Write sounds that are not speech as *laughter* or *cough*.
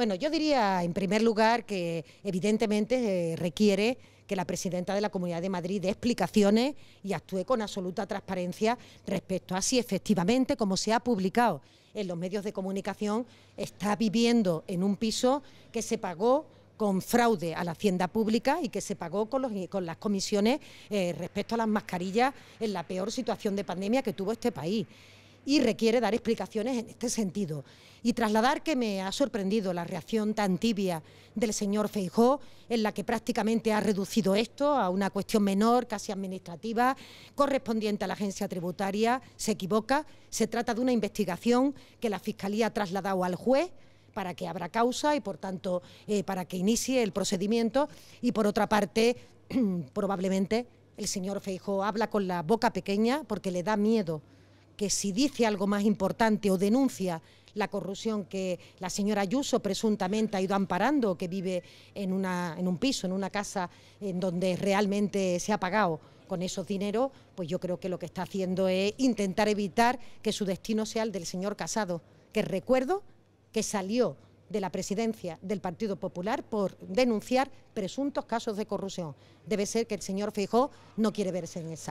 Bueno, yo diría en primer lugar que evidentemente eh, requiere que la presidenta de la Comunidad de Madrid dé explicaciones y actúe con absoluta transparencia respecto a si efectivamente, como se ha publicado en los medios de comunicación, está viviendo en un piso que se pagó con fraude a la hacienda pública y que se pagó con, las comisiones eh, respecto a las mascarillas en la peor situación de pandemia que tuvo este país y requiere dar explicaciones en este sentido. Y trasladar que me ha sorprendido la reacción tan tibia del señor Feijó, en la que prácticamente ha reducido esto a una cuestión menor, casi administrativa, correspondiente a la agencia tributaria, se equivoca. Se trata de una investigación que la Fiscalía ha trasladado al juez para que abra causa y, por tanto, eh, para que inicie el procedimiento. Y, por otra parte, *clears throat* probablemente el señor Feijó habla con la boca pequeña porque le da miedo que si dice algo más importante o denuncia la corrupción que la señora Ayuso presuntamente ha ido amparando, que vive en, una, en un piso, en una casa en donde realmente se ha pagado con esos dineros, pues yo creo que lo que está haciendo es intentar evitar que su destino sea el del señor Casado, que recuerdo que salió de la presidencia del Partido Popular por denunciar presuntos casos de corrupción. Debe ser que el señor Feijó no quiere verse en esa.